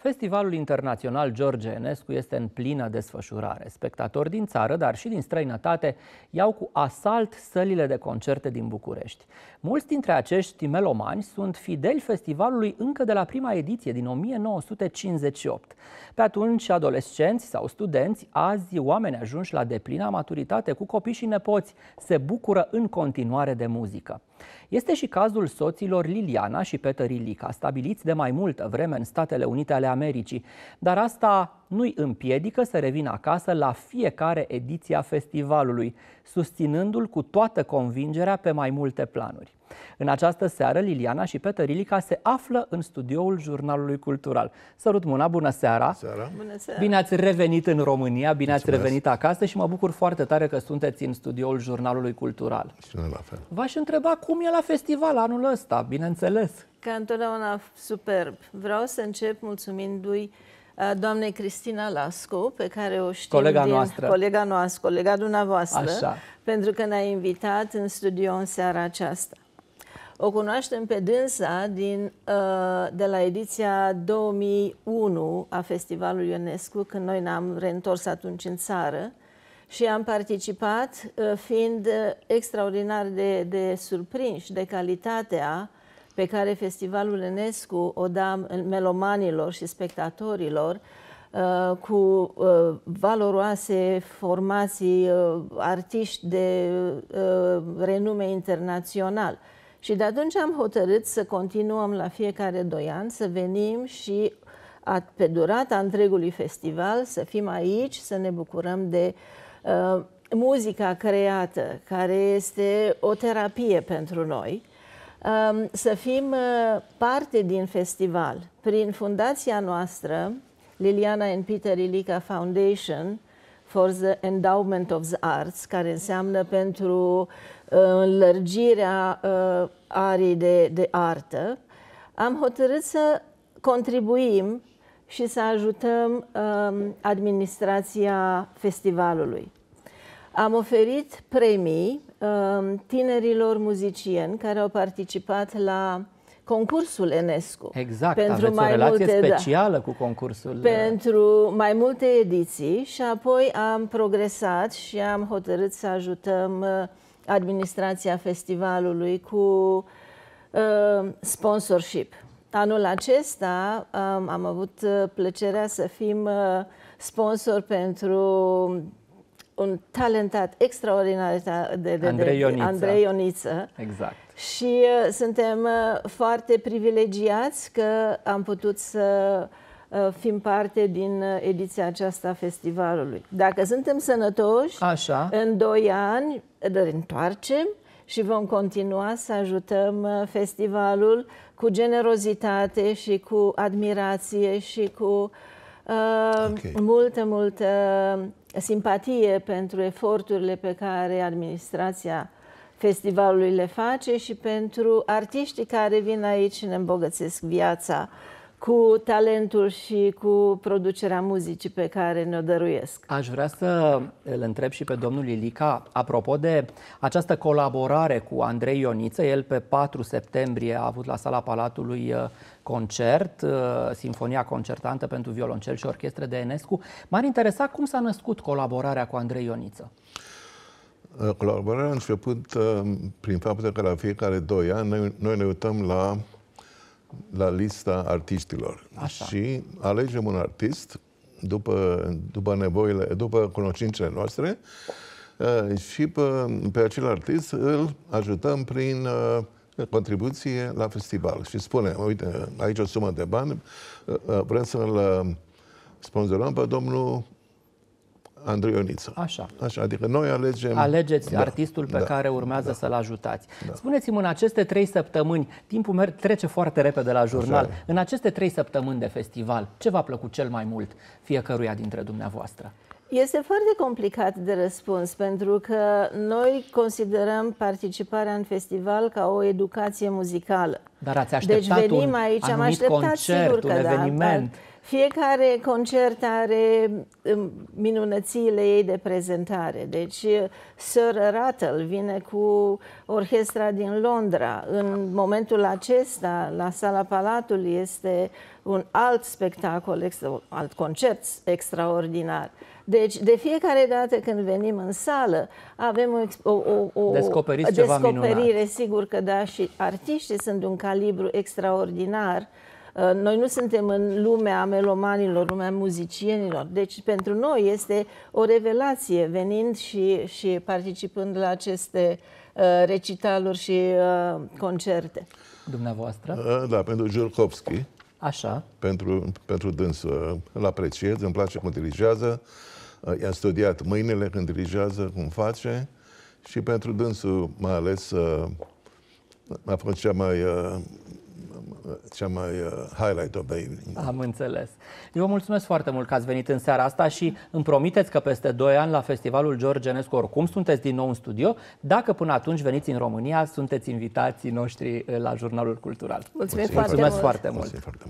Festivalul Internațional George Enescu este în plină desfășurare. Spectatori din țară, dar și din străinătate, iau cu asalt sălile de concerte din București. Mulți dintre acești melomani sunt fideli festivalului încă de la prima ediție, din 1958. Pe atunci, adolescenți sau studenți, azi oameni ajunși la deplina maturitate cu copii și nepoți, se bucură în continuare de muzică. Este și cazul soților Liliana și Peter Ilica, stabiliți de mai multă vreme în Statele Unite ale Americii. Dar asta nu-i împiedică să revină acasă la fiecare ediție a festivalului, susținându-l cu toată convingerea pe mai multe planuri. În această seară, Liliana și Ilica se află în studioul Jurnalului Cultural. Sărut mâna, bună seara! Seara! Bună seara! Bine ați revenit în România, bine Mulțumesc. ați revenit acasă și mă bucur foarte tare că sunteți în studioul Jurnalului Cultural. Și noi la fel. V-aș întreba cum e la festival anul ăsta, bineînțeles. Ca întotdeauna superb. Vreau să încep mulțumindu-i uh, doamnei Cristina Lascu, pe care o știu colega din noastră. colega noastră, colega dumneavoastră, Așa. pentru că ne-a invitat în studio în seara aceasta. O cunoaștem pe dânsa din, de la ediția 2001 a Festivalului UNESCO, când noi ne-am reîntors atunci în țară și am participat fiind extraordinar de, de surprinși de calitatea pe care Festivalul Enescu o da melomanilor și spectatorilor uh, cu uh, valoroase formații uh, artiști de renume internațional. Și de atunci am hotărât să continuăm la fiecare doi ani, să venim și pe durata întregului festival să fim aici, să ne bucurăm de uh, muzica creată, care este o terapie pentru noi să fim uh, parte din festival. Prin fundația noastră, Liliana and Peter Ilica Foundation for the Endowment of the Arts, care înseamnă pentru uh, înlărgirea uh, arii de, de artă, am hotărât să contribuim și să ajutăm um, administrația festivalului. Am oferit premii Um, tinerilor muzicieni care au participat la concursul Enescu. Exact, pentru aveți mai o relație multe, da. specială da, cu concursul. Uh, pentru mai multe ediții și apoi am progresat și am hotărât să ajutăm uh, administrația festivalului cu uh, sponsorship. Anul acesta um, am avut uh, plăcerea să fim uh, sponsor pentru un talentat extraordinar de, de, Andrei, Ioniță. Andrei Ioniță. Exact. Și uh, suntem uh, foarte privilegiați că am putut să uh, fim parte din uh, ediția aceasta a festivalului. Dacă suntem sănătoși, Așa. în doi ani ne întoarcem și vom continua să ajutăm uh, festivalul cu generozitate și cu admirație și cu uh, Ehm, okay. multă, multă uh, simpatie pentru eforturile pe care administrația festivalului le face și pentru artiștii care vin aici și ne îmbogățesc viața uh, cu talentul și cu producerea muzicii pe care ne-o dăruiesc. Aș vrea să îl întreb și pe domnul Ilica, apropo de această colaborare cu Andrei Ioniță, el pe 4 septembrie a avut la sala Palatului uh, concert, uh, Sinfonia Concertantă pentru violoncel și orchestră de Enescu. M-ar interesa cum s-a născut colaborarea cu Andrei Ioniță. Uh, colaborarea a început prin faptul că la fiecare doi ani noi, noi ne uităm la la lista artiștilor. Așa. Și alegem un artist după, după nevoile, după cunoștințele noastre uh, și pe, pe acel artist îl ajutăm prin uh, contribuție la festival și spune, uite, aici o sumă de bani, uh, uh, vrem să-l sponsorăm pe domnul Andrei Ioniță. Așa. Așa, adică noi alegem... Alegeți da, artistul pe da, care urmează da, să-l ajutați. Da. Spuneți-mi, în aceste trei săptămâni, timpul merg, trece foarte repede la jurnal, Așa. în aceste trei săptămâni de festival, ce v-a plăcut cel mai mult fiecăruia dintre dumneavoastră? Este foarte complicat de răspuns, pentru că noi considerăm participarea în festival ca o educație muzicală. Dar ați deci așteptat deci venim un aici, am așteptat concert, sigur că un da, eveniment. Dar, fiecare concert are um, minunățile ei de prezentare. Deci uh, Sir Rattle vine cu orchestra din Londra. În momentul acesta, la Sala Palatului, este un alt spectacol, alt concert extraordinar. Deci, de fiecare dată când venim în sală, avem o, o, o descoperire, minunat. sigur că da, și artiștii sunt de un calibru extraordinar Uh, noi nu suntem în lumea melomanilor, lumea muzicienilor. Deci pentru noi este o revelație venind și, și participând la aceste uh, recitaluri și uh, concerte. Dumneavoastră? Da, pentru Jurkovski. Așa. Pentru, pentru dânsul îl apreciez, îmi place cum dirigează. I-am studiat mâinile când dirigează, cum face. Și pentru dânsul, mai ales, a fost cea mai cea mai uh, highlight of the evening. Am înțeles. Eu vă mulțumesc foarte mult că ați venit în seara asta și îmi promiteți că peste 2 ani la Festivalul Georgenescu oricum sunteți din nou în studio. Dacă până atunci veniți în România, sunteți invitații noștri uh, la Jurnalul Cultural. Mulțumesc, mulțumesc foarte, mult. foarte mult! Mulțumesc foarte mult!